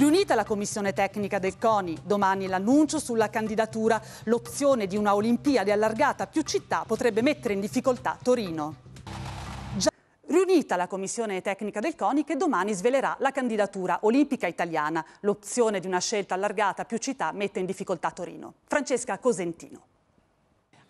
Riunita la commissione tecnica del CONI, domani l'annuncio sulla candidatura, l'opzione di una Olimpiade allargata a più città potrebbe mettere in difficoltà Torino riunita la commissione tecnica del CONI che domani svelerà la candidatura olimpica italiana. L'opzione di una scelta allargata a più città mette in difficoltà Torino. Francesca Cosentino.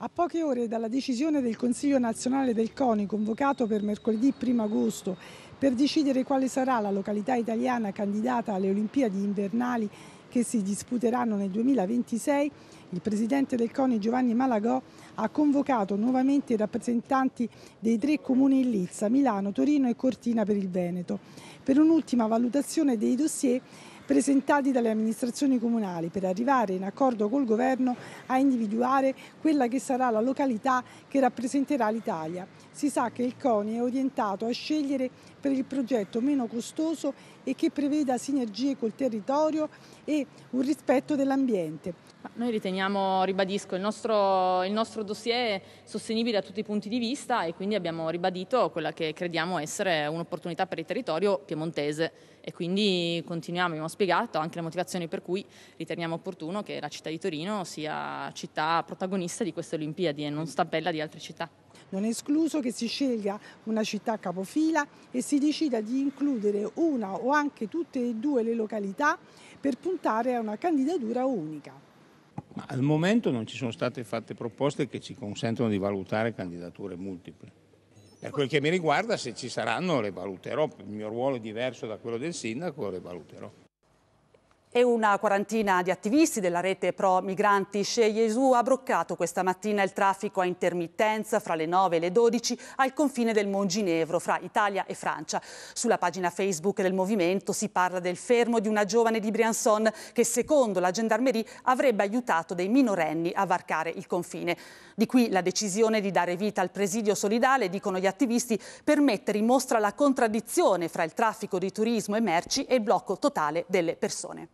A poche ore dalla decisione del Consiglio nazionale del CONI convocato per mercoledì 1 agosto per decidere quale sarà la località italiana candidata alle Olimpiadi invernali che si disputeranno nel 2026, il presidente del CONI Giovanni Malagò ha convocato nuovamente i rappresentanti dei tre comuni in Lizza, Milano, Torino e Cortina per il Veneto, per un'ultima valutazione dei dossier presentati dalle amministrazioni comunali per arrivare in accordo col governo a individuare quella che sarà la località che rappresenterà l'Italia si sa che il CONI è orientato a scegliere per il progetto meno costoso e che preveda sinergie col territorio e un rispetto dell'ambiente. Noi riteniamo, ribadisco, il nostro, il nostro, dossier sostenibile da tutti i punti di vista e quindi abbiamo ribadito quella che crediamo essere un'opportunità per il territorio piemontese e quindi continuiamo, abbiamo spiegato anche le motivazioni per cui riteniamo opportuno che la città di Torino sia città protagonista di queste Olimpiadi e non stampella di altre città. Non è escluso che si scelga una città capofila e si decida di includere una o anche tutte e due le località per puntare a una candidatura unica. Ma al momento non ci sono state fatte proposte che ci consentono di valutare candidature multiple. Per quel che mi riguarda, se ci saranno le valuterò, il mio ruolo è diverso da quello del sindaco, le valuterò. E una quarantina di attivisti della rete pro migranti She Gesù ha bloccato questa mattina il traffico a intermittenza fra le 9 e le 12 al confine del Monginevro fra Italia e Francia. Sulla pagina Facebook del movimento si parla del fermo di una giovane di Briançon che secondo la gendarmerie avrebbe aiutato dei minorenni a varcare il confine. Di qui la decisione di dare vita al presidio solidale, dicono gli attivisti, per mettere in mostra la contraddizione fra il traffico di turismo e merci e il blocco totale delle persone.